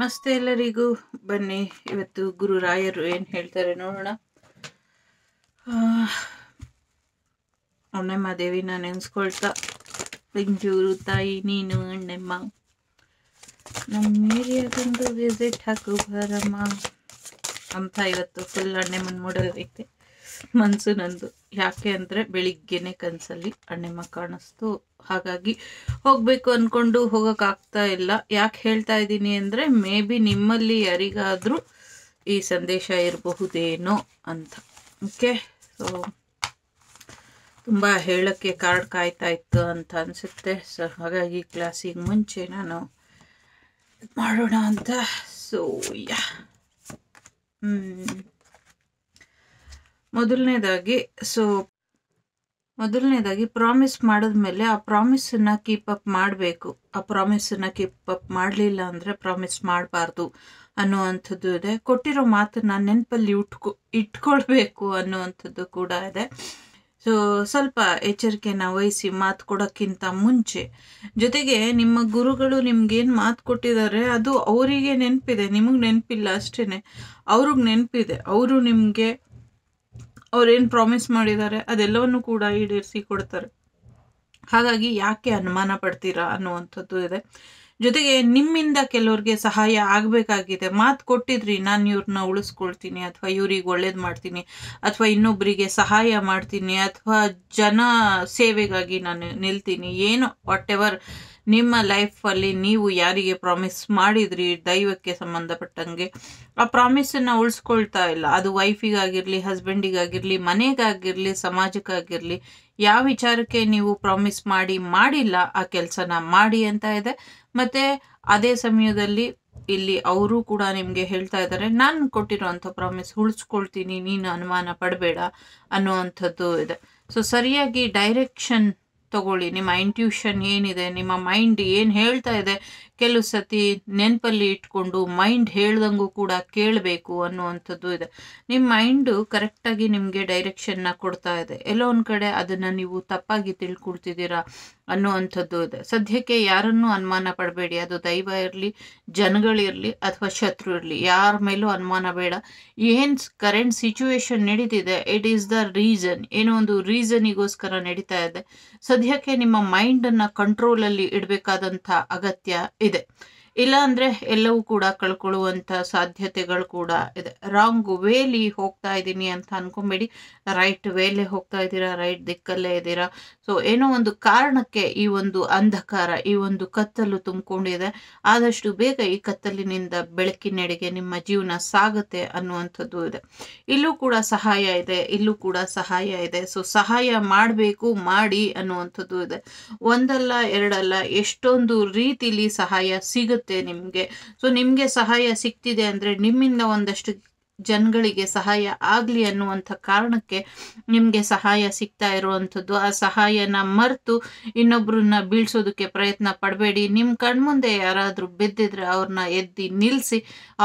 ಮತ್ತೆ ಎಲ್ಲರಿಗೂ ಬನ್ನಿ ಇವತ್ತು ಗುರುರಾಯರು ಏನು ಹೇಳ್ತಾರೆ ನೋಡೋಣ ಅಣ್ಣಮ್ಮ ದೇವಿನ ನೆನೆಸ್ಕೊಳ್ತಾ ಬೆಂಜೂರು ತಾಯಿ ನೀನು ಅಣ್ಣೆಮ್ಮ ನಮ್ಮ ಏರಿಯಾ ವಿಸಿಟ್ ಹಾಕು ಬರಮ್ಮ ಅಂತ ಇವತ್ತು ಫುಲ್ ಮೂಡಲ್ ಐತೆ ಮನಸ್ಸು ನಂದು ಯಾಕೆ ಅಂದರೆ ಬೆಳಿಗ್ಗೆನೆ ಕನಸಲ್ಲಿ ಅಣ್ಣಮ್ಮ ಕಾಣಿಸ್ತು ಹಾಗಾಗಿ ಹೋಗಬೇಕು ಅಂದ್ಕೊಂಡು ಹೋಗೋಕ್ಕಾಗ್ತಾ ಇಲ್ಲ ಯಾಕೆ ಹೇಳ್ತಾ ಇದ್ದೀನಿ ಅಂದರೆ ಮೇ ಬಿ ನಿಮ್ಮಲ್ಲಿ ಯಾರಿಗಾದರೂ ಈ ಸಂದೇಶ ಇರಬಹುದೇನೋ ಅಂತ ಓಕೆ ಸೊ ತುಂಬ ಹೇಳೋಕ್ಕೆ ಕಾರ್ಡ್ ಕಾಯ್ತಾ ಇತ್ತು ಅಂತ ಅನಿಸುತ್ತೆ ಸೊ ಹಾಗಾಗಿ ಕ್ಲಾಸಿಗೆ ಮುಂಚೆ ನಾನು ಮಾಡೋಣ ಅಂತ ಸೋ ಯಾ ಹ್ಞೂ ಮೊದಲನೇದಾಗಿ ಸೊ ಮೊದಲನೇದಾಗಿ ಪ್ರಾಮಿಸ್ ಮಾಡಿದ್ಮೇಲೆ ಆ ಪ್ರಾಮಿಸನ್ನು ಕೀಪ್ ಅಪ್ ಮಾಡಬೇಕು ಆ ಪ್ರಾಮಿಸನ್ನು ಕೀಪ್ ಅಪ್ ಮಾಡಲಿಲ್ಲ ಅಂದರೆ ಪ್ರಾಮಿಸ್ ಮಾಡಬಾರ್ದು ಅನ್ನುವಂಥದ್ದು ಇದೆ ಕೊಟ್ಟಿರೋ ಮಾತನ್ನು ನೆನಪಲ್ಲಿ ಉಟ್ಕೊ ಇಟ್ಕೊಳ್ಬೇಕು ಅನ್ನುವಂಥದ್ದು ಕೂಡ ಇದೆ ಸೊ ಸ್ವಲ್ಪ ಎಚ್ಚರಿಕೆಯನ್ನು ವಹಿಸಿ ಮಾತು ಕೊಡೋಕ್ಕಿಂತ ಮುಂಚೆ ಜೊತೆಗೆ ನಿಮ್ಮ ಗುರುಗಳು ನಿಮ್ಗೇನು ಮಾತು ಕೊಟ್ಟಿದ್ದಾರೆ ಅದು ಅವರಿಗೆ ನೆನಪಿದೆ ನಿಮಗೆ ನೆನಪಿಲ್ಲ ಅಷ್ಟೇ ಅವ್ರಿಗೆ ನೆನಪಿದೆ ಅವರು ನಿಮಗೆ ಅವ್ರೇನು ಪ್ರಾಮಿಸ್ ಮಾಡಿದ್ದಾರೆ ಅದೆಲ್ಲವನ್ನು ಕೂಡ ಈಡೇರಿಸಿ ಕೊಡ್ತಾರೆ ಹಾಗಾಗಿ ಯಾಕೆ ಅನುಮಾನ ಪಡ್ತೀರಾ ಅನ್ನುವಂಥದ್ದು ಇದೆ ಜೊತೆಗೆ ನಿಮ್ಮಿಂದ ಕೆಲವ್ರಿಗೆ ಸಹಾಯ ಆಗಬೇಕಾಗಿದೆ ಮಾತು ಕೊಟ್ಟಿದ್ರಿ ನಾನು ಇವ್ರನ್ನ ಉಳಿಸ್ಕೊಳ್ತೀನಿ ಅಥವಾ ಇವ್ರಿಗೆ ಒಳ್ಳೇದು ಮಾಡ್ತೀನಿ ಅಥವಾ ಇನ್ನೊಬ್ಬರಿಗೆ ಸಹಾಯ ಮಾಡ್ತೀನಿ ಅಥವಾ ಜನ ಸೇವೆಗಾಗಿ ನಾನು ನಿಲ್ತೀನಿ ಏನು ವಾಟ್ ಎವರ್ ನಿಮ್ಮ ಲೈಫಲ್ಲಿ ನೀವು ಯಾರಿಗೆ ಪ್ರಾಮಿಸ್ ಮಾಡಿದ್ರಿ ದೈವಕ್ಕೆ ಸಂಬಂಧಪಟ್ಟಂಗೆ ಆ ಪ್ರಾಮಿಸನ್ನು ಉಳಿಸ್ಕೊಳ್ತಾ ಇಲ್ಲ ಅದು ವೈಫಿಗಾಗಿರಲಿ ಹಸ್ಬೆಂಡಿಗಾಗಿರಲಿ ಮನೆಗಾಗಿರಲಿ ಸಮಾಜಕ್ಕಾಗಿರಲಿ ಯಾವ ವಿಚಾರಕ್ಕೆ ನೀವು ಪ್ರಾಮಿಸ್ ಮಾಡಿ ಮಾಡಿಲ್ಲ ಆ ಕೆಲಸನ ಮಾಡಿ ಅಂತ ಇದೆ ಮತ್ತು ಅದೇ ಸಮಯದಲ್ಲಿ ಇಲ್ಲಿ ಅವರು ಕೂಡ ನಿಮಗೆ ಹೇಳ್ತಾ ಇದ್ದಾರೆ ನಾನು ಅಂಥ ಪ್ರಾಮಿಸ್ ಉಳಿಸ್ಕೊಳ್ತೀನಿ ನೀನು ಅನುಮಾನ ಪಡಬೇಡ ಅನ್ನೋ ಇದೆ ಸೊ ಸರಿಯಾಗಿ ಡೈರೆಕ್ಷನ್ ತಗೊಳ್ಳಿ ನಿಮ್ಮ ಇಂಟ್ಯೂಷನ್ ಏನಿದೆ ನಿಮ್ಮ ಮೈಂಡ್ ಏನು ಹೇಳ್ತಾ ಇದೆ ಕೆಲವು ಸತಿ ನೆನಪಲ್ಲಿ ಇಟ್ಕೊಂಡು ಮೈಂಡ್ ಹೇಳ್ದಂಗೂ ಕೂಡ ಕೇಳಬೇಕು ಅನ್ನುವಂಥದ್ದು ಇದೆ ನಿಮ್ಮ ಮೈಂಡು ಕರೆಕ್ಟಾಗಿ ನಿಮಗೆ ಡೈರೆಕ್ಷನ್ನ ಕೊಡ್ತಾ ಇದೆ ಎಲ್ಲೋ ಒಂದು ಕಡೆ ಅದನ್ನು ನೀವು ತಪ್ಪಾಗಿ ತಿಳ್ಕೊಳ್ತಿದ್ದೀರಾ ಅನ್ನುವಂಥದ್ದು ಇದೆ ಸದ್ಯಕ್ಕೆ ಯಾರನ್ನೂ ಅನುಮಾನ ಪಡಬೇಡಿ ಅದು ದೈವ ಇರಲಿ ಜನಗಳಿರಲಿ ಅಥವಾ ಶತ್ರು ಇರಲಿ ಯಾರ ಮೇಲೂ ಅನುಮಾನ ಬೇಡ ಏನು ಕರೆಂಟ್ ಸಿಚುವೇಶನ್ ನಡೀತಿದೆ ಇಟ್ ಈಸ್ ದ ರೀಸನ್ ಏನೋ ಒಂದು ರೀಸನಿಗೋಸ್ಕರ ನಡೀತಾ ಇದೆ ಸದ್ಯಕ್ಕೆ ನಿಮ್ಮ ಮೈಂಡನ್ನು ಕಂಟ್ರೋಲಲ್ಲಿ ಇಡಬೇಕಾದಂಥ ಅಗತ್ಯ ಇದೆ ಇಲ್ಲಾಂದರೆ ಎಲ್ಲವೂ ಕೂಡ ಕಳ್ಕೊಳ್ಳುವಂಥ ಸಾಧ್ಯತೆಗಳು ಕೂಡ ಇದೆ ರಾಂಗ್ ವೇಲಿ ಹೋಗ್ತಾ ಇದ್ದೀನಿ ಅಂತ ಅಂದ್ಕೊಂಬೇಡಿ ರೈಟ್ ವೇಲೆ ಹೋಗ್ತಾ ಇದ್ದೀರಾ ರೈಟ್ ದಿಕ್ಕಲ್ಲೇ ಇದ್ದೀರಾ ಸೊ ಏನೋ ಒಂದು ಕಾರಣಕ್ಕೆ ಈ ಒಂದು ಅಂಧಕಾರ ಈ ಒಂದು ಕತ್ತಲು ತುಂಬಿಕೊಂಡಿದೆ ಆದಷ್ಟು ಬೇಗ ಈ ಕತ್ತಲಿನಿಂದ ಬೆಳಕಿನೆಡೆಗೆ ನಿಮ್ಮ ಜೀವನ ಸಾಗುತ್ತೆ ಅನ್ನುವಂಥದ್ದು ಇದೆ ಇಲ್ಲೂ ಕೂಡ ಸಹಾಯ ಇದೆ ಇಲ್ಲೂ ಕೂಡ ಸಹಾಯ ಇದೆ ಸೊ ಸಹಾಯ ಮಾಡಬೇಕು ಮಾಡಿ ಅನ್ನುವಂಥದ್ದು ಇದೆ ಒಂದಲ್ಲ ಎರಡಲ್ಲ ಎಷ್ಟೊಂದು ರೀತಿಲಿ ಸಹಾಯ ಸಿಗುತ್ತೆ ಸಿಗುತ್ತೆ ನಿಮಗೆ ಸೊ ನಿಮಗೆ ಸಹಾಯ ಸಿಗ್ತಿದೆ ಅಂದ್ರೆ ನಿಮ್ಮಿಂದ ಒಂದಷ್ಟು ಜನಗಳಿಗೆ ಸಹಾಯ ಆಗಲಿ ಅನ್ನುವಂಥ ಕಾರಣಕ್ಕೆ ನಿಮಗೆ ಸಹಾಯ ಸಿಗ್ತಾ ಇರುವಂಥದ್ದು ಆ ಸಹಾಯನ ಮರೆತು ಇನ್ನೊಬ್ಬರನ್ನ ಬೀಳ್ಸೋದಕ್ಕೆ ಪ್ರಯತ್ನ ಪಡಬೇಡಿ ನಿಮ್ಮ ಕಣ್ಮುಂದೆ ಯಾರಾದರೂ ಬಿದ್ದಿದ್ರೆ ಅವ್ರನ್ನ ಎದ್ದಿ ನಿಲ್ಲಿಸಿ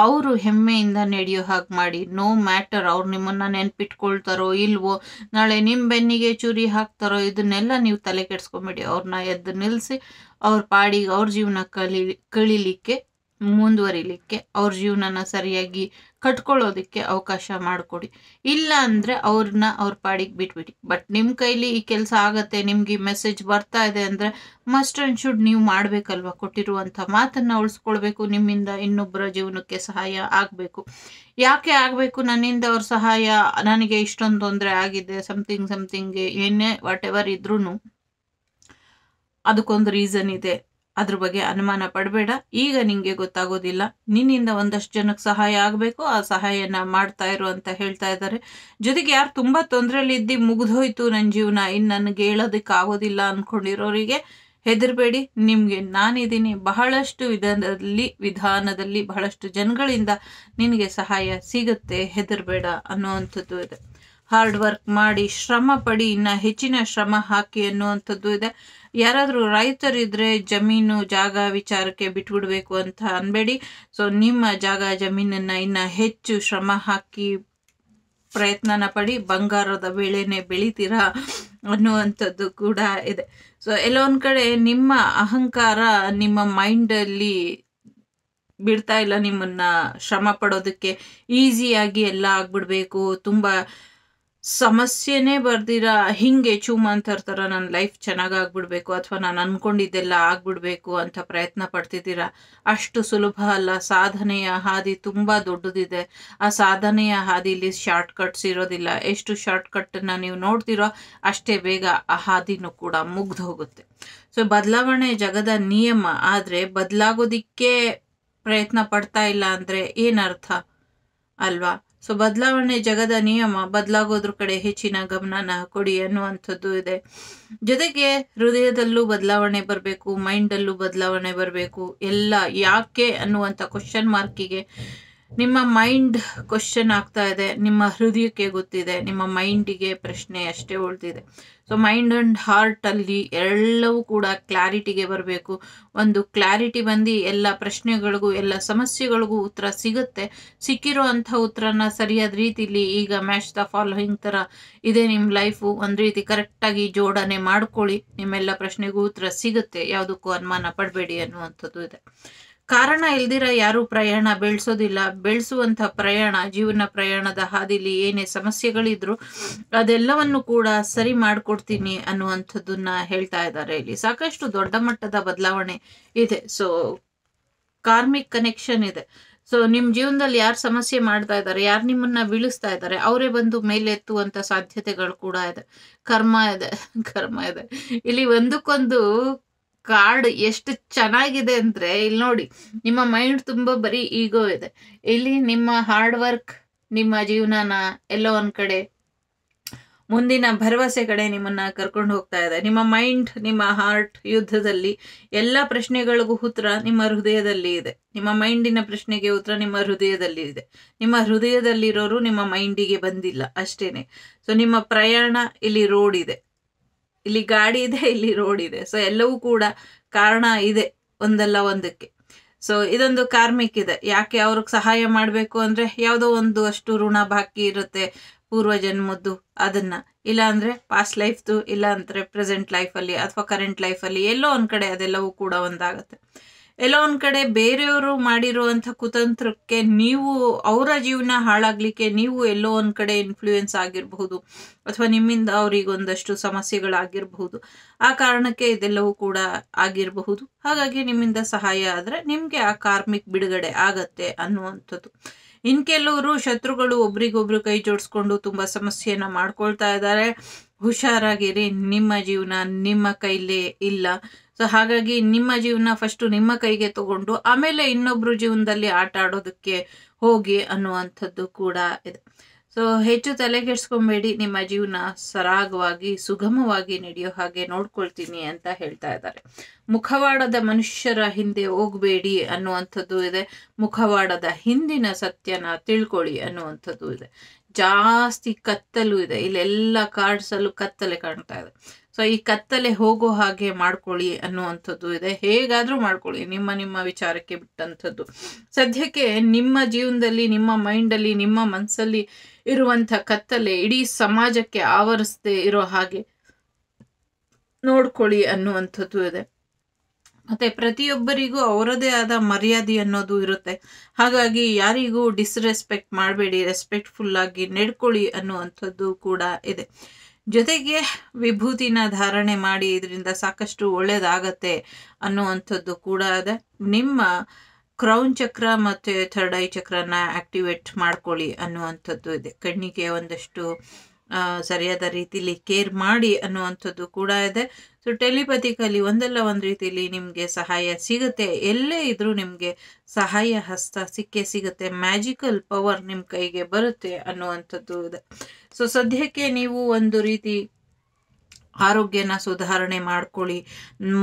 ಅವರು ಹೆಮ್ಮೆಯಿಂದ ನಡೆಯೋ ಹಾಗೆ ಮಾಡಿ ನೋ ಮ್ಯಾಟರ್ ಅವ್ರು ನಿಮ್ಮನ್ನು ನೆನ್ಪಿಟ್ಕೊಳ್ತಾರೋ ಇಲ್ವೋ ನಾಳೆ ನಿಮ್ಮ ಬೆನ್ನಿಗೆ ಚೂರಿ ಹಾಕ್ತಾರೋ ಇದನ್ನೆಲ್ಲ ನೀವು ತಲೆ ಕೆಡಿಸ್ಕೊಂಬೇಡಿ ಅವ್ರನ್ನ ಎದ್ದು ನಿಲ್ಲಿಸಿ ಅವ್ರ ಪಾಡಿಗೆ ಅವ್ರ ಜೀವನ ಕಲಿ ಕಳೀಲಿಕ್ಕೆ ಮುಂದುವರಿಲಿಕ್ಕೆ ಅವ್ರ ಜೀವನನ ಸರಿಯಾಗಿ ಕಟ್ಕೊಳ್ಳೋದಕ್ಕೆ ಅವಕಾಶ ಮಾಡಿಕೊಡಿ ಇಲ್ಲ ಅಂದರೆ ಅವ್ರನ್ನ ಅವ್ರ ಪಾಡಿಗೆ ಬಿಟ್ಬಿಡಿ ಬಟ್ ನಿಮ್ಮ ಕೈಲಿ ಈ ಕೆಲಸ ಆಗತ್ತೆ ನಿಮ್ಗೆ ಮೆಸೇಜ್ ಬರ್ತಾ ಇದೆ ಅಂದರೆ ಮಸ್ಟ್ ಆ್ಯಂಡ್ ಶುಡ್ ನೀವು ಮಾಡಬೇಕಲ್ವ ಕೊಟ್ಟಿರುವಂಥ ಮಾತನ್ನು ಉಳಿಸ್ಕೊಳ್ಬೇಕು ನಿಮ್ಮಿಂದ ಇನ್ನೊಬ್ಬರ ಜೀವನಕ್ಕೆ ಸಹಾಯ ಆಗಬೇಕು ಯಾಕೆ ಆಗಬೇಕು ನನ್ನಿಂದ ಅವ್ರ ಸಹಾಯ ನನಗೆ ಇಷ್ಟೊಂದು ತೊಂದರೆ ಆಗಿದೆ ಸಮಥಿಂಗ್ ಸಮಥಿಂಗ್ ಏನೇ ವಾಟ್ ಎವರ್ ಇದ್ರೂ ಅದಕ್ಕೊಂದು ರೀಸನ್ ಇದೆ ಅದ್ರ ಬಗ್ಗೆ ಅನುಮಾನ ಪಡಬೇಡ ಈಗ ನಿಂಗೆ ಗೊತ್ತಾಗೋದಿಲ್ಲ ನಿನ್ನಿಂದ ಒಂದಷ್ಟು ಜನಕ್ಕೆ ಸಹಾಯ ಆಗಬೇಕು ಆ ಸಹಾಯನ ಮಾಡ್ತಾ ಇರು ಅಂತ ಹೇಳ್ತಾ ಇದ್ದಾರೆ ಜೊತೆಗೆ ಯಾರು ತುಂಬ ತೊಂದರೆಯಲ್ಲಿದ್ದು ಮುಗಿದೋಯ್ತು ನನ್ನ ಜೀವನ ಇನ್ನು ನನಗೆ ಹೇಳೋದಕ್ಕೆ ಆಗೋದಿಲ್ಲ ಅಂದ್ಕೊಂಡಿರೋರಿಗೆ ಹೆದರಬೇಡಿ ನಿಮಗೆ ನಾನಿದ್ದೀನಿ ಬಹಳಷ್ಟು ವಿಧದಲ್ಲಿ ವಿಧಾನದಲ್ಲಿ ಬಹಳಷ್ಟು ಜನಗಳಿಂದ ನಿನಗೆ ಸಹಾಯ ಸಿಗುತ್ತೆ ಹೆದರಬೇಡ ಅನ್ನೋವಂಥದ್ದು ಇದೆ ಹಾರ್ಡ್ ವರ್ಕ್ ಮಾಡಿ ಶ್ರಮ ಪಡಿ ಇನ್ನು ಹೆಚ್ಚಿನ ಶ್ರಮ ಹಾಕಿ ಅನ್ನುವಂಥದ್ದು ಇದೆ ಯಾರಾದರೂ ರೈತರಿದ್ದರೆ ಜಮೀನು ಜಾಗ ವಿಚಾರಕ್ಕೆ ಬಿಟ್ಬಿಡ್ಬೇಕು ಅಂತ ಅನ್ಬೇಡಿ ಸೊ ನಿಮ್ಮ ಜಾಗ ಜಮೀನನ್ನು ಇನ್ನು ಹೆಚ್ಚು ಶ್ರಮ ಹಾಕಿ ಪ್ರಯತ್ನನ ಪಡಿ ಬಂಗಾರದ ಬೆಳೆನೇ ಬೆಳಿತೀರಾ ಅನ್ನುವಂಥದ್ದು ಕೂಡ ಇದೆ ಸೊ ಎಲ್ಲೊಂದು ಕಡೆ ನಿಮ್ಮ ಅಹಂಕಾರ ನಿಮ್ಮ ಮೈಂಡಲ್ಲಿ ಬಿಡ್ತಾ ಇಲ್ಲ ನಿಮ್ಮನ್ನ ಶ್ರಮ ಪಡೋದಕ್ಕೆ ಈಸಿಯಾಗಿ ಎಲ್ಲ ಆಗ್ಬಿಡ್ಬೇಕು ತುಂಬ ಸಮಸ್ಯೆನೇ ಬರ್ದಿರ ಹಿಂಗೆ ಚೂಮ್ ಅಂತ ಇರ್ತಾರ ನನ್ನ ಲೈಫ್ ಚೆನ್ನಾಗಾಗ್ಬಿಡ್ಬೇಕು ಅಥವಾ ನಾನು ಅನ್ಕೊಂಡಿದ್ದೆಲ್ಲ ಆಗ್ಬಿಡ್ಬೇಕು ಅಂತ ಪ್ರಯತ್ನ ಪಡ್ತಿದ್ದೀರಾ ಅಷ್ಟು ಸುಲಭ ಅಲ್ಲ ಸಾಧನೆಯ ಹಾದಿ ತುಂಬ ದೊಡ್ಡದಿದೆ ಆ ಸಾಧನೆಯ ಹಾದಿಲಿ ಶಾರ್ಟ್ ಕಟ್ಸ್ ಇರೋದಿಲ್ಲ ಎಷ್ಟು ಶಾರ್ಟ್ ಕಟ್ಟನ್ನು ನೀವು ನೋಡ್ತಿರೋ ಅಷ್ಟೇ ಬೇಗ ಆ ಹಾದಿನೂ ಕೂಡ ಮುಗ್ದು ಹೋಗುತ್ತೆ ಸೊ ಬದಲಾವಣೆ ಜಗದ ನಿಯಮ ಆದರೆ ಬದಲಾಗೋದಿಕ್ಕೆ ಪ್ರಯತ್ನ ಪಡ್ತಾ ಇಲ್ಲ ಅಂದರೆ ಏನರ್ಥ ಅಲ್ವಾ ಸೊ ಬದಲಾವಣೆ ಜಗದ ನಿಯಮ ಬದಲಾಗೋದ್ರ ಕಡೆ ಹೆಚ್ಚಿನ ಗಮನನ ಕೊಡಿ ಅನ್ನುವಂಥದ್ದು ಇದೆ ಜೊತೆಗೆ ಹೃದಯದಲ್ಲೂ ಬದಲಾವಣೆ ಬರಬೇಕು ಮೈಂಡಲ್ಲೂ ಬದಲಾವಣೆ ಬರಬೇಕು ಎಲ್ಲ ಯಾಕೆ ಅನ್ನುವಂಥ ಕ್ವಶನ್ ಮಾರ್ಕಿಗೆ ನಿಮ್ಮ ಮೈಂಡ್ ಕ್ವಶನ್ ಆಗ್ತಾ ಇದೆ ನಿಮ್ಮ ಹೃದಯಕ್ಕೆ ಗೊತ್ತಿದೆ ನಿಮ್ಮ ಮೈಂಡಿಗೆ ಪ್ರಶ್ನೆ ಅಷ್ಟೇ ಉಳಿದಿದೆ ಸೊ ಮೈಂಡ್ ಆ್ಯಂಡ್ ಹಾರ್ಟಲ್ಲಿ ಎಲ್ಲವೂ ಕೂಡ ಕ್ಲಾರಿಟಿಗೆ ಬರಬೇಕು ಒಂದು ಕ್ಲಾರಿಟಿ ಬಂದು ಎಲ್ಲ ಪ್ರಶ್ನೆಗಳಿಗೂ ಎಲ್ಲ ಸಮಸ್ಯೆಗಳಿಗೂ ಉತ್ತರ ಸಿಗುತ್ತೆ ಸಿಕ್ಕಿರೋ ಅಂಥ ಉತ್ತರನ ಸರಿಯಾದ ರೀತಿಯಲ್ಲಿ ಈಗ ಮ್ಯಾಚ್ ದ ಫಾಲೋಯಿಂಗ್ ಥರ ಇದೆ ನಿಮ್ಮ ಲೈಫು ಒಂದು ರೀತಿ ಕರೆಕ್ಟಾಗಿ ಜೋಡಣೆ ಮಾಡ್ಕೊಳ್ಳಿ ನಿಮ್ಮೆಲ್ಲ ಪ್ರಶ್ನೆಗೂ ಉತ್ತರ ಸಿಗುತ್ತೆ ಯಾವುದಕ್ಕೂ ಅನುಮಾನ ಪಡಬೇಡಿ ಅನ್ನುವಂಥದ್ದು ಇದೆ ಕಾರಣ ಇಲ್ದಿರ ಯಾರು ಪ್ರಯಾಣ ಬೆಳೆಸೋದಿಲ್ಲ ಬೆಳೆಸುವಂಥ ಪ್ರಯಾಣ ಜೀವನ ಪ್ರಯಾಣದ ಹಾದಿಲಿ ಏನೇ ಸಮಸ್ಯೆಗಳಿದ್ರು ಅದೆಲ್ಲವನ್ನು ಕೂಡ ಸರಿ ಮಾಡಿಕೊಡ್ತೀನಿ ಅನ್ನುವಂಥದ್ದನ್ನ ಹೇಳ್ತಾ ಇದ್ದಾರೆ ಇಲ್ಲಿ ಸಾಕಷ್ಟು ದೊಡ್ಡ ಮಟ್ಟದ ಬದಲಾವಣೆ ಇದೆ ಸೊ ಕಾರ್ಮಿಕ್ ಕನೆಕ್ಷನ್ ಇದೆ ಸೊ ನಿಮ್ಮ ಜೀವನದಲ್ಲಿ ಯಾರು ಸಮಸ್ಯೆ ಮಾಡ್ತಾ ಇದ್ದಾರೆ ಯಾರು ನಿಮ್ಮನ್ನ ಬೀಳಿಸ್ತಾ ಇದ್ದಾರೆ ಅವರೇ ಬಂದು ಮೇಲೆತ್ತುವಂಥ ಸಾಧ್ಯತೆಗಳು ಕೂಡ ಇದೆ ಕರ್ಮ ಇದೆ ಕರ್ಮ ಇದೆ ಇಲ್ಲಿ ಒಂದಕ್ಕೊಂದು ಕಾರ್ಡ್ ಎಷ್ಟು ಚೆನ್ನಾಗಿದೆ ಅಂದ್ರೆ ಇಲ್ಲಿ ನೋಡಿ ನಿಮ್ಮ ಮೈಂಡ್ ತುಂಬಾ ಬರೀ ಈಗೋ ಇದೆ ಇಲ್ಲಿ ನಿಮ್ಮ ಹಾರ್ಡ್ ವರ್ಕ್ ನಿಮ್ಮ ಜೀವನನ ಎಲ್ಲ ಒಂದ್ ಕಡೆ ಮುಂದಿನ ಭರವಸೆ ಕಡೆ ನಿಮ್ಮನ್ನ ಕರ್ಕೊಂಡು ಹೋಗ್ತಾ ಇದೆ ನಿಮ್ಮ ಮೈಂಡ್ ನಿಮ್ಮ ಹಾರ್ಟ್ ಯುದ್ಧದಲ್ಲಿ ಎಲ್ಲ ಪ್ರಶ್ನೆಗಳಿಗೂ ಉತ್ತರ ನಿಮ್ಮ ಹೃದಯದಲ್ಲಿ ಇದೆ ನಿಮ್ಮ ಮೈಂಡಿನ ಪ್ರಶ್ನೆಗೆ ಉತ್ತರ ನಿಮ್ಮ ಹೃದಯದಲ್ಲಿ ಇದೆ ನಿಮ್ಮ ಹೃದಯದಲ್ಲಿರೋರು ನಿಮ್ಮ ಮೈಂಡಿಗೆ ಬಂದಿಲ್ಲ ಅಷ್ಟೇನೆ ಸೊ ನಿಮ್ಮ ಪ್ರಯಾಣ ಇಲ್ಲಿ ರೋಡ್ ಇದೆ ಇಲ್ಲಿ ಗಾಡಿ ಇದೆ ಇಲ್ಲಿ ರೋಡ್ ಇದೆ ಸೊ ಎಲ್ಲವೂ ಕೂಡ ಕಾರಣ ಇದೆ ಒಂದಲ್ಲ ಒಂದಕ್ಕೆ ಸೊ ಇದೊಂದು ಕಾರ್ಮಿಕ್ ಇದೆ ಯಾಕೆ ಅವ್ರಿಗೆ ಸಹಾಯ ಮಾಡಬೇಕು ಅಂದರೆ ಯಾವುದೋ ಒಂದು ಅಷ್ಟು ಋಣ ಬಾಕಿ ಇರುತ್ತೆ ಪೂರ್ವ ಜನ್ಮದ್ದು ಅದನ್ನು ಇಲ್ಲ ಪಾಸ್ಟ್ ಲೈಫ್ದು ಇಲ್ಲ ಅಂದರೆ ಪ್ರೆಸೆಂಟ್ ಲೈಫಲ್ಲಿ ಅಥವಾ ಕರೆಂಟ್ ಲೈಫಲ್ಲಿ ಎಲ್ಲೋ ಒಂದು ಕಡೆ ಅದೆಲ್ಲವೂ ಕೂಡ ಒಂದಾಗುತ್ತೆ ಎಲ್ಲೋ ಒಂದು ಕಡೆ ಬೇರೆಯವರು ಮಾಡಿರುವಂಥ ಕುತಂತ್ರಕ್ಕೆ ನೀವು ಅವರ ಜೀವನ ಹಾಳಾಗಲಿಕ್ಕೆ ನೀವು ಎಲ್ಲೋ ಒಂದು ಕಡೆ ಇನ್ಫ್ಲೂಯೆನ್ಸ್ ಆಗಿರಬಹುದು ಅಥವಾ ನಿಮ್ಮಿಂದ ಅವರಿಗೊಂದಷ್ಟು ಸಮಸ್ಯೆಗಳಾಗಿರಬಹುದು ಆ ಕಾರಣಕ್ಕೆ ಇದೆಲ್ಲವೂ ಕೂಡ ಆಗಿರಬಹುದು ಹಾಗಾಗಿ ನಿಮ್ಮಿಂದ ಸಹಾಯ ಆದರೆ ನಿಮಗೆ ಆ ಕಾರ್ಮಿಕ್ ಬಿಡುಗಡೆ ಆಗತ್ತೆ ಅನ್ನುವಂಥದ್ದು ಇನ್ ಕೆಲವರು ಶತ್ರುಗಳು ಒಬ್ರಿಗೊಬ್ರು ಕೈ ಜೋಡಿಸ್ಕೊಂಡು ತುಂಬ ಸಮಸ್ಯೆಯನ್ನು ಮಾಡ್ಕೊಳ್ತಾ ಇದ್ದಾರೆ ಹುಷಾರಾಗಿರಿ ನಿಮ್ಮ ಜೀವನ ನಿಮ್ಮ ಕೈಲೇ ಇಲ್ಲ ಸೊ ಹಾಗಾಗಿ ನಿಮ್ಮ ಜೀವನ ಫಸ್ಟು ನಿಮ್ಮ ಕೈಗೆ ತಗೊಂಡು ಆಮೇಲೆ ಇನ್ನೊಬ್ರು ಜೀವನದಲ್ಲಿ ಆಟ ಆಡೋದಕ್ಕೆ ಹೋಗಿ ಅನ್ನುವಂಥದ್ದು ಕೂಡ ಇದೆ ಸೊ ಹೆಚ್ಚು ತಲೆಗೆಡ್ಸ್ಕೊಬೇಡಿ ನಿಮ್ಮ ಜೀವನ ಸರಾಗವಾಗಿ ಸುಗಮವಾಗಿ ನಡೆಯೋ ಹಾಗೆ ನೋಡ್ಕೊಳ್ತೀನಿ ಅಂತ ಹೇಳ್ತಾ ಇದ್ದಾರೆ ಮುಖವಾಡದ ಮನುಷ್ಯರ ಹಿಂದೆ ಹೋಗಬೇಡಿ ಅನ್ನುವಂಥದ್ದು ಇದೆ ಮುಖವಾಡದ ಹಿಂದಿನ ಸತ್ಯನ ತಿಳ್ಕೊಳ್ಳಿ ಅನ್ನುವಂಥದ್ದು ಇದೆ ಜಾಸ್ತಿ ಕತ್ತಲು ಇದೆ ಇಲ್ಲೆಲ್ಲ ಕಾರ್ಡ್ಸಲ್ಲೂ ಕತ್ತಲೆ ಕಾಣ್ತಾ ಇದೆ ಸೊ ಈ ಕತ್ತಲೆ ಹೋಗೋ ಹಾಗೆ ಮಾಡ್ಕೊಳ್ಳಿ ಅನ್ನುವಂಥದ್ದು ಇದೆ ಹೇಗಾದರೂ ಮಾಡ್ಕೊಳ್ಳಿ ನಿಮ್ಮ ನಿಮ್ಮ ವಿಚಾರಕ್ಕೆ ಬಿಟ್ಟಂಥದ್ದು ಸದ್ಯಕ್ಕೆ ನಿಮ್ಮ ಜೀವನದಲ್ಲಿ ನಿಮ್ಮ ಮೈಂಡಲ್ಲಿ ನಿಮ್ಮ ಮನಸ್ಸಲ್ಲಿ ಇರುವಂಥ ಕತ್ತಲೆ ಇಡೀ ಸಮಾಜಕ್ಕೆ ಆವರಿಸದೆ ಇರೋ ಹಾಗೆ ನೋಡ್ಕೊಳ್ಳಿ ಅನ್ನುವಂಥದ್ದು ಇದೆ ಮತ್ತೆ ಪ್ರತಿಯೊಬ್ಬರಿಗೂ ಅವರದೇ ಆದ ಮರ್ಯಾದೆ ಅನ್ನೋದು ಇರುತ್ತೆ ಹಾಗಾಗಿ ಯಾರಿಗೂ ಡಿಸ್ರೆಸ್ಪೆಕ್ಟ್ ಮಾಡಬೇಡಿ ರೆಸ್ಪೆಕ್ಟ್ಫುಲ್ ಆಗಿ ನಡ್ಕೊಳ್ಳಿ ಅನ್ನುವಂಥದ್ದು ಕೂಡ ಇದೆ ಜೊತೆಗೆ ವಿಭೂತಿನ ಧಾರಣೆ ಮಾಡಿ ಇದರಿಂದ ಸಾಕಷ್ಟು ಒಳ್ಳೇದಾಗತ್ತೆ ಅನ್ನುವಂಥದ್ದು ಕೂಡ ಇದೆ ನಿಮ್ಮ ಕ್ರೌನ್ ಚಕ್ರ ಮತ್ತು ಥರ್ಡ್ ಐ ಚಕ್ರನ ಆಕ್ಟಿವೇಟ್ ಮಾಡ್ಕೊಳ್ಳಿ ಅನ್ನುವಂಥದ್ದು ಇದೆ ಕಣ್ಣಿಗೆ ಒಂದಷ್ಟು ಸರಿಯಾದ ರೀತಿಲಿ ಕೇರ್ ಮಾಡಿ ಅನ್ನುವಂಥದ್ದು ಕೂಡ ಇದೆ ಸೊ ಟೆಲಿಪತಿಕಲ್ಲಿ ಒಂದಲ್ಲ ಒಂದು ರೀತಿಯಲ್ಲಿ ನಿಮಗೆ ಸಹಾಯ ಸಿಗುತ್ತೆ ಎಲ್ಲೇ ಇದ್ರೂ ನಿಮಗೆ ಸಹಾಯ ಹಸ್ತ ಸಿಕ್ಕೇ ಸಿಗುತ್ತೆ ಮ್ಯಾಜಿಕಲ್ ಪವರ್ ನಿಮ್ಮ ಕೈಗೆ ಬರುತ್ತೆ ಅನ್ನುವಂಥದ್ದು ಇದೆ ಸೊ ಸದ್ಯಕ್ಕೆ ನೀವು ಒಂದು ರೀತಿ ಆರೋಗ್ಯನ ಸುಧಾರಣೆ ಮಾಡ್ಕೊಳ್ಳಿ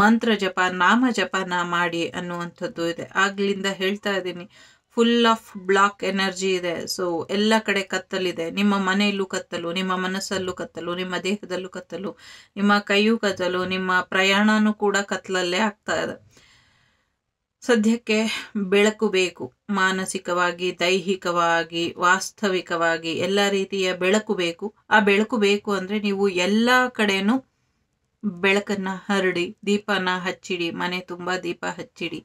ಮಂತ್ರ ಜಪ ನಾಮ ಜಪನ ಮಾಡಿ ಅನ್ನುವಂಥದ್ದು ಇದೆ ಆಗ್ಲಿಂದ ಹೇಳ್ತಾ ಇದ್ದೀನಿ ಫುಲ್ ಆಫ್ ಬ್ಲಾಕ್ ಎನರ್ಜಿ ಇದೆ ಸೊ ಎಲ್ಲ ಕಡೆ ಕತ್ತಲಿದೆ ನಿಮ್ಮ ಮನೆಯಲ್ಲೂ ಕತ್ತಲು ನಿಮ್ಮ ಮನಸ್ಸಲ್ಲೂ ಕತ್ತಲು ನಿಮ್ಮ ದೇಹದಲ್ಲೂ ಕತ್ತಲು ನಿಮ್ಮ ಕೈಯೂ ಕತ್ತಲು ನಿಮ್ಮ ಪ್ರಯಾಣನೂ ಕೂಡ ಕತ್ತಲಲ್ಲೇ ಆಗ್ತಾ ಇದೆ ಸದ್ಯಕ್ಕೆ ಬೆಳಕು ಬೇಕು ಮಾನಸಿಕವಾಗಿ ದೈಹಿಕವಾಗಿ ವಾಸ್ತವಿಕವಾಗಿ ಎಲ್ಲ ರೀತಿಯ ಬೆಳಕು ಬೇಕು ಆ ಬೆಳಕು ಬೇಕು ಅಂದರೆ ನೀವು ಎಲ್ಲ ಕಡೆಯೂ ಬೆಳಕನ್ನು ಹರಡಿ ದೀಪನ ಹಚ್ಚಿಡಿ ಮನೆ ತುಂಬ ದೀಪ ಹಚ್ಚಿಡಿ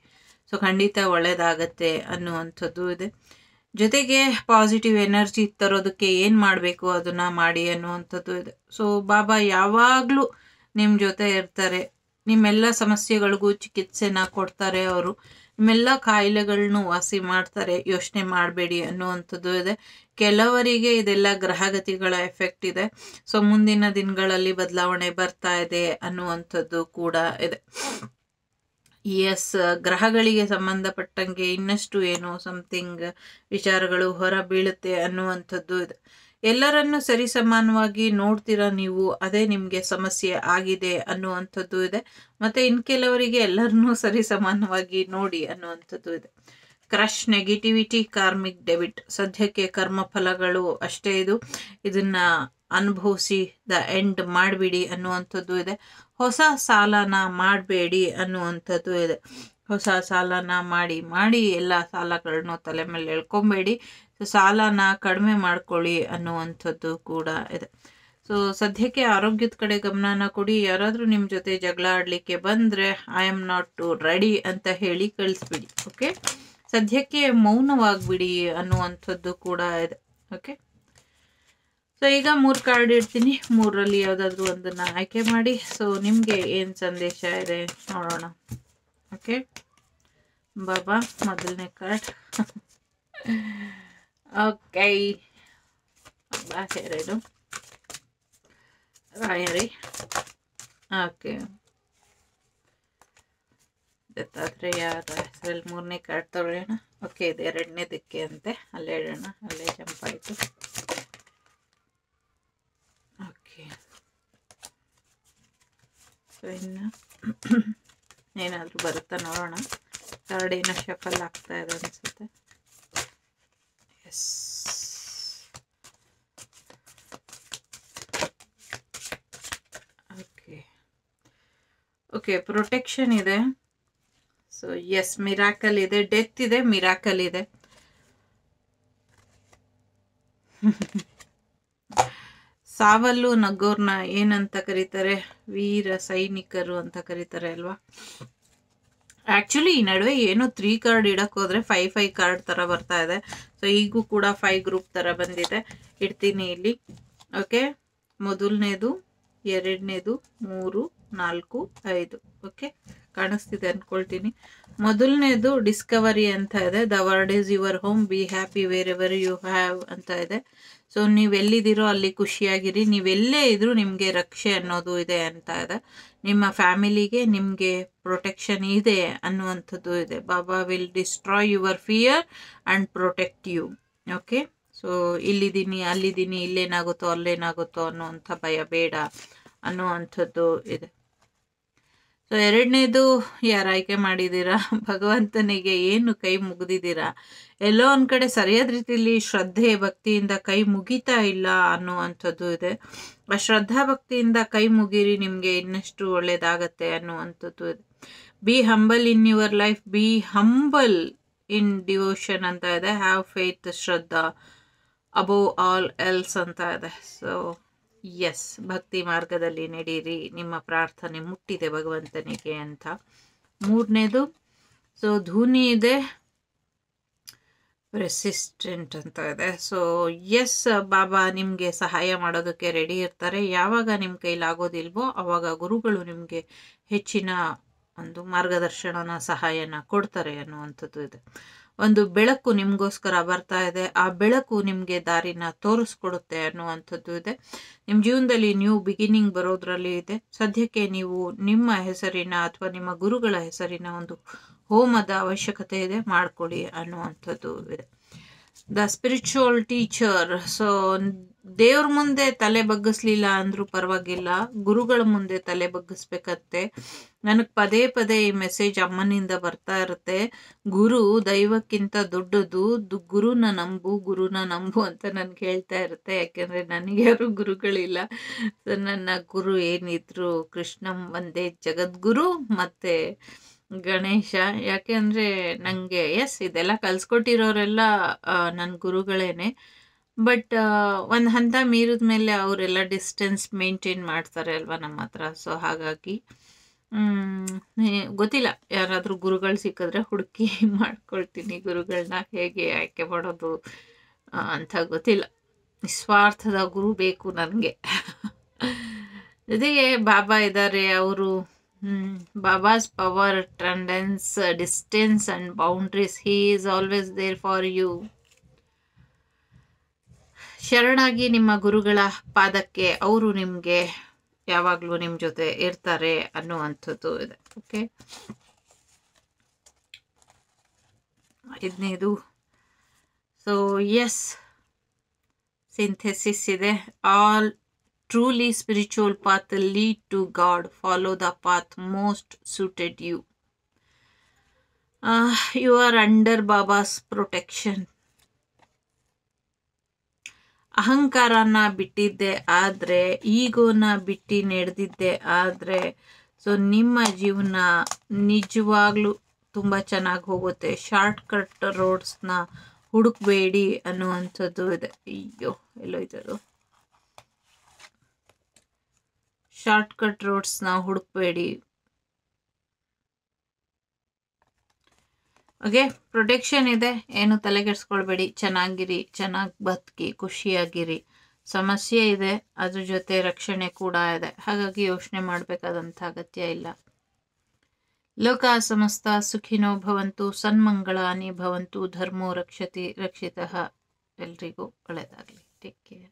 ಸೊ ಖಂಡಿತ ಒಳ್ಳೆಯದಾಗತ್ತೆ ಅನ್ನುವಂಥದ್ದು ಇದೆ ಜೊತೆಗೆ ಪಾಸಿಟಿವ್ ಎನರ್ಜಿ ತರೋದಕ್ಕೆ ಏನು ಮಾಡಬೇಕು ಅದನ್ನು ಮಾಡಿ ಅನ್ನುವಂಥದ್ದು ಇದೆ ಸೊ ಬಾಬಾ ಯಾವಾಗಲೂ ನಿಮ್ಮ ಜೊತೆ ಇರ್ತಾರೆ ನಿಮ್ಮೆಲ್ಲ ಸಮಸ್ಯೆಗಳಿಗೂ ಚಿಕಿತ್ಸೆನ ಕೊಡ್ತಾರೆ ಅವರು ನಿಮ್ಮೆಲ್ಲ ಕಾಯಿಲೆಗಳನ್ನೂ ವಾಸಿ ಮಾಡ್ತಾರೆ ಯೋಚನೆ ಮಾಡಬೇಡಿ ಅನ್ನುವಂಥದ್ದು ಇದೆ ಕೆಲವರಿಗೆ ಇದೆಲ್ಲ ಗ್ರಹಗತಿಗಳ ಎಫೆಕ್ಟ್ ಇದೆ ಸೊ ಮುಂದಿನ ದಿನಗಳಲ್ಲಿ ಬದಲಾವಣೆ ಬರ್ತಾ ಇದೆ ಅನ್ನುವಂಥದ್ದು ಕೂಡ ಇದೆ ಎಸ್ ಗ್ರಹಗಳಿಗೆ ಸಂಬಂಧಪಟ್ಟಂಗೆ ಇನ್ನಷ್ಟು ಏನೋ ಸಮಥಿಂಗ್ ವಿಚಾರಗಳು ಹೊರ ಬೀಳುತ್ತೆ ಅನ್ನುವಂಥದ್ದು ಇದೆ ಎಲ್ಲರನ್ನು ಸರಿಸಮಾನವಾಗಿ ನೋಡ್ತೀರಾ ನೀವು ಅದೇ ನಿಮಗೆ ಸಮಸ್ಯೆ ಆಗಿದೆ ಅನ್ನುವಂಥದ್ದು ಇದೆ ಮತ್ತು ಇನ್ನು ಕೆಲವರಿಗೆ ಎಲ್ಲರನ್ನೂ ಸರಿಸಮಾನವಾಗಿ ನೋಡಿ ಅನ್ನುವಂಥದ್ದು ಇದೆ ಕ್ರಶ್ ನೆಗೆಟಿವಿಟಿ ಕಾರ್ಮಿಕ್ ಡೆಬಿಟ್ ಸದ್ಯಕ್ಕೆ ಕರ್ಮಫಲಗಳು ಅಷ್ಟೇ ಇದು ಇದನ್ನು ಅನುಭವಿಸಿ ದ ಎಂಡ್ ಮಾಡಬೇಡಿ ಅನ್ನುವಂಥದ್ದು ಇದೆ ಹೊಸ ಸಾಲನ ಮಾಡಬೇಡಿ ಅನ್ನುವಂಥದ್ದು ಇದೆ ಹೊಸ ಸಾಲನ ಮಾಡಿ ಮಾಡಿ ಎಲ್ಲ ಸಾಲಗಳನ್ನು ತಲೆ ಮೇಲೆ ಎಳ್ಕೊಬೇಡಿ ಸೊ ಸಾಲನ ಕಡಿಮೆ ಮಾಡ್ಕೊಳ್ಳಿ ಅನ್ನುವಂಥದ್ದು ಕೂಡ ಇದೆ ಸೊ ಸದ್ಯಕ್ಕೆ ಆರೋಗ್ಯದ ಕಡೆ ಗಮನನ ಕೊಡಿ ಯಾರಾದರೂ ನಿಮ್ಮ ಜೊತೆ ಜಗಳ ಆಡಲಿಕ್ಕೆ ಬಂದರೆ I am not too ready ಅಂತ ಹೇಳಿ ಕಳಿಸ್ಬಿಡಿ ಓಕೆ ಸದ್ಯಕ್ಕೆ ಮೌನವಾಗಿಬಿಡಿ ಅನ್ನುವಂಥದ್ದು ಕೂಡ ಇದೆ ಓಕೆ ಸೊ ಈಗ ಮೂರು ಕಾರ್ಡ್ ಇಡ್ತೀನಿ ಮೂರರಲ್ಲಿ ಯಾವುದಾದ್ರೂ ಒಂದನ್ನು ಆಯ್ಕೆ ಮಾಡಿ ಸೊ ನಿಮಗೆ ಏನು ಸಂದೇಶ ಇದೆ ನೋಡೋಣ ಓಕೆ ಬಾಬಾ ಮೊದಲನೇ ಕಾರ್ಡ್ Okay. Base ಎರಡು ರಾಯರಿ ಓಕೆ ಗೊತ್ತಾದರೆ ಯಾರ ಹೆಸರಲ್ಲಿ ಮೂರನೇ ಕಾರ್ಡ್ ತೊಗೊಳ್ಳೋಣ ಓಕೆ ಇದು ಎರಡನೇ ದಿಕ್ಕೆ ಅಂತೆ ಅಲ್ಲೇ ಇಡೋಣ ಅಲ್ಲೇ ಜಂಪ್ ಓಕೆ ಸೊ ಇನ್ನು ಏನಾದರೂ ಬರುತ್ತಾ ನೋಡೋಣ ಕಾರ್ಡ್ ಏನೋ ಶಫಲ್ ಆಗ್ತಾ ಇದೆ ಅನಿಸುತ್ತೆ ಓಕೆ ಪ್ರೊಟೆಕ್ಷನ್ ಇದೆ ಸೊ ಎಸ್ ಮಿರಾಕಲ್ ಇದೆ ಡೆತ್ ಇದೆ ಮಿರಾಕಲ್ ಇದೆ ಸಾವಲ್ಲು ನಗ್ಗೋರ್ನ ಏನಂತ ಕರೀತಾರೆ ವೀರ ಸೈನಿಕರು ಅಂತ ಕರೀತಾರೆ ಅಲ್ವಾ ಆ್ಯಕ್ಚುಲಿ ಈ ನಡುವೆ ಏನು ತ್ರೀ ಕಾರ್ಡ್ ಇಡಕ್ಕೆ ಹೋದ್ರೆ ಫೈವ್ ಫೈವ್ ಕಾರ್ಡ್ ಥರ ಬರ್ತಾ ಇದೆ ಸೊ ಈಗೂ ಕೂಡ ಫೈವ್ ಗ್ರೂಪ್ ಥರ ಬಂದಿದೆ ಇಡ್ತೀನಿ ಇಲ್ಲಿ ಓಕೆ ಮೊದಲನೇದು ಎರಡನೇದು ಮೂರು ನಾಲ್ಕು ಐದು ಓಕೆ ಕಾಣಿಸ್ತಿದೆ ಅಂದ್ಕೊಳ್ತೀನಿ ಮೊದಲನೇದು ಡಿಸ್ಕವರಿ ಅಂತ ಇದೆ the word is your home be happy wherever you have ಅಂತ ಇದೆ ಸೊ ನೀವೆಲ್ಲಿದ್ದೀರೋ ಅಲ್ಲಿ ಖುಷಿಯಾಗಿರಿ ನೀವೆಲ್ಲೇ ಇದ್ರೂ ನಿಮಗೆ ರಕ್ಷೆ ಅನ್ನೋದು ಇದೆ ಅಂತ ಇದೆ ನಿಮ್ಮ ಫ್ಯಾಮಿಲಿಗೆ ನಿಮಗೆ ಪ್ರೊಟೆಕ್ಷನ್ ಇದೆ ಅನ್ನುವಂಥದ್ದು ಇದೆ Baba will destroy your fear and protect you okay so ಇಲ್ಲಿದ್ದೀನಿ ಅಲ್ಲಿದ್ದೀನಿ ಇಲ್ಲೇನಾಗುತ್ತೋ ಅಲ್ಲೇನಾಗುತ್ತೋ ಅನ್ನುವಂಥ ಭಯ ಬೇಡ ಅನ್ನುವಂಥದ್ದು ಇದೆ ಸೊ ಎರಡನೇದು ಯಾರು ಆಯ್ಕೆ ಮಾಡಿದ್ದೀರಾ ಭಗವಂತನಿಗೆ ಏನು ಕೈ ಮುಗಿದಿದ್ದೀರಾ ಎಲ್ಲೋ ಒಂದು ಕಡೆ ಸರಿಯಾದ ರೀತಿಯಲ್ಲಿ ಶ್ರದ್ಧೆ ಭಕ್ತಿಯಿಂದ ಕೈ ಮುಗಿತಾ ಇಲ್ಲ ಅನ್ನುವಂಥದ್ದು ಇದೆ ಆ ಶ್ರದ್ಧಾ ಭಕ್ತಿಯಿಂದ ಕೈ ಮುಗೀರಿ ನಿಮಗೆ ಇನ್ನಷ್ಟು ಒಳ್ಳೆಯದಾಗತ್ತೆ ಅನ್ನುವಂಥದ್ದು ಇದೆ be humble in your life be humble in devotion ಅಂತ ಇದೆ have faith shraddha above all else ಅಂತ ಇದೆ ಸೊ ಎಸ್ ಭಕ್ತಿ ಮಾರ್ಗದಲ್ಲಿ ನಡೀರಿ ನಿಮ್ಮ ಪ್ರಾರ್ಥನೆ ಮುಟ್ಟಿದೆ ಭಗವಂತನಿಗೆ ಅಂತ ಮೂರನೇದು ಸೊ ಧೂನಿ ಇದೆ ರೆಸಿಸ್ಟೆಂಟ್ ಅಂತ ಇದೆ ಸೊ ಎಸ್ ಬಾಬಾ ನಿಮಗೆ ಸಹಾಯ ಮಾಡೋದಕ್ಕೆ ರೆಡಿ ಇರ್ತಾರೆ ಯಾವಾಗ ನಿಮ್ಮ ಕೈಲಾಗೋದಿಲ್ವೋ ಆವಾಗ ಗುರುಗಳು ನಿಮಗೆ ಹೆಚ್ಚಿನ ಒಂದು ಮಾರ್ಗದರ್ಶನನ ಸಹಾಯನ ಕೊಡ್ತಾರೆ ಅನ್ನುವಂಥದ್ದು ಇದೆ ಒಂದು ಬೆಳಕು ನಿಮಗೋಸ್ಕರ ಬರ್ತಾ ಇದೆ ಆ ಬೆಳಕು ನಿಮಗೆ ದಾರಿನ ತೋರಿಸ್ಕೊಡುತ್ತೆ ಅನ್ನುವಂಥದ್ದು ಇದೆ ನಿಮ್ಮ ಜೀವನದಲ್ಲಿ ನ್ಯೂ ಬಿಗಿನಿಂಗ್ ಬರೋದ್ರಲ್ಲಿ ಇದೆ ಸದ್ಯಕ್ಕೆ ನೀವು ನಿಮ್ಮ ಹೆಸರಿನ ಅಥವಾ ನಿಮ್ಮ ಗುರುಗಳ ಹೆಸರಿನ ಒಂದು ಹೋಮದ ಅವಶ್ಯಕತೆ ಇದೆ ಮಾಡ್ಕೊಳ್ಳಿ ಅನ್ನುವಂಥದ್ದು ಇದೆ ದ ಸ್ಪಿರಿಚುವಲ್ ಟೀಚರ್ ಸೊ ದೇವ್ರ ಮುಂದೆ ತಲೆ ಬಗ್ಗಿಸ್ಲಿಲ್ಲ ಅಂದ್ರೂ ಪರವಾಗಿಲ್ಲ ಗುರುಗಳ ಮುಂದೆ ತಲೆ ಬಗ್ಗಿಸ್ಬೇಕತ್ತೆ ನನಗೆ ಪದೇ ಪದೇ ಈ ಮೆಸೇಜ್ ಅಮ್ಮನಿಂದ ಬರ್ತಾ ಇರುತ್ತೆ ಗುರು ದೈವಕ್ಕಿಂತ ದೊಡ್ಡದು ಗುರುನ ನಂಬು ಗುರುನ ನಂಬು ಅಂತ ನನ್ಗೆ ಹೇಳ್ತಾ ಇರುತ್ತೆ ಯಾಕೆಂದ್ರೆ ನನಗೆ ಯಾರು ಗುರುಗಳಿಲ್ಲ ನನ್ನ ಗುರು ಏನಿದ್ರು ಕೃಷ್ಣಂ ಒಂದೇ ಜಗದ್ಗುರು ಮತ್ತೆ ಗಣೇಶ ಯಾಕೆಂದರೆ ನನಗೆ ಎಸ್ ಇದೆಲ್ಲ ಕಲಿಸ್ಕೊಟ್ಟಿರೋರೆಲ್ಲ ನನ್ನ ಗುರುಗಳೇನೆ ಬಟ್ ಒಂದು ಹಂತ ಮೀರಿದ ಮೇಲೆ ಅವರೆಲ್ಲ ಡಿಸ್ಟೆನ್ಸ್ ಮೇಂಟೈನ್ ಮಾಡ್ತಾರೆ ಅಲ್ವಾ ನಮ್ಮ ಹತ್ರ ಸೊ ಹಾಗಾಗಿ ಗೊತ್ತಿಲ್ಲ ಯಾರಾದರೂ ಗುರುಗಳು ಸಿಕ್ಕಿದ್ರೆ ಹುಡುಕಿ ಮಾಡ್ಕೊಳ್ತೀನಿ ಗುರುಗಳನ್ನ ಹೇಗೆ ಆಯ್ಕೆ ಮಾಡೋದು ಅಂತ ಗೊತ್ತಿಲ್ಲ ನಿಸ್ವಾರ್ಥದ ಗುರು ಬೇಕು ನನಗೆ ಜೊತೆಗೆ ಬಾಬಾ ಇದ್ದಾರೆ ಅವರು Baba's power transcends distance and boundaries. He is always there for you. ಶರಣಾಗಿ ನಿಮ್ಮ ಗುರುಗಳ ಪಾದಕ್ಕೆ ಅವರು ನಿಮಗೆ ಯಾವಾಗಲೂ ನಿಮ್ಮ ಜೊತೆ ಇರ್ತಾರೆ ಅನ್ನುವಂಥದ್ದು ಇದೆ ಓಕೆ ಐದನೇದು ಸೊ ಎಸ್ ಸಿಂಥೆಸಿಸ್ ಇದೆ all truly spiritual path lead to God follow the path most suited you you are under Baba's protection ಅಹಂಕಾರನ ಬಿಟ್ಟಿದ್ದೆ ಆದರೆ ಈಗೋನ ಬಿಟ್ಟು ನಡೆದಿದ್ದೆ ಆದರೆ ಸೊ ನಿಮ್ಮ ಜೀವನ ನಿಜವಾಗ್ಲೂ ತುಂಬ ಚೆನ್ನಾಗಿ ಹೋಗುತ್ತೆ ಶಾರ್ಟ್ಕಟ್ ರೋಡ್ಸ್ನ ಹುಡುಕಬೇಡಿ ಅನ್ನುವಂಥದ್ದು ಇದೆ ಅಯ್ಯೋ ಎಲ್ಲೋ ಇದ್ದರು ಶಾರ್ಟ್ಕಟ್ ರೋಡ್ಸ್ನ ಹುಡುಕಬೇಡಿ ಓಕೆ ಪ್ರೊಟೆಕ್ಷನ್ ಇದೆ ಏನು ತಲೆಗೆಡ್ಸ್ಕೊಳ್ಬೇಡಿ ಚೆನ್ನಾಗಿರಿ ಚೆನ್ನಾಗಿ ಬದುಕಿ ಖುಷಿಯಾಗಿರಿ ಸಮಸ್ಯೆ ಇದೆ ಅದ್ರ ಜೊತೆ ರಕ್ಷಣೆ ಕೂಡ ಇದೆ ಹಾಗಾಗಿ ಯೋಚನೆ ಮಾಡಬೇಕಾದಂಥ ಅಗತ್ಯ ಇಲ್ಲ ಲೋಕ ಸಮಸ್ತ ಸುಖಿನೋ ಭವಂತು ಸನ್ಮಂಗಳಾನಿ ಭವಂತು ಧರ್ಮೋ ರಕ್ಷತಿ ರಕ್ಷಿತ ಎಲ್ರಿಗೂ ಒಳ್ಳೆಯದಾಗಲಿ ಟೇಕ್ ಕೇರ್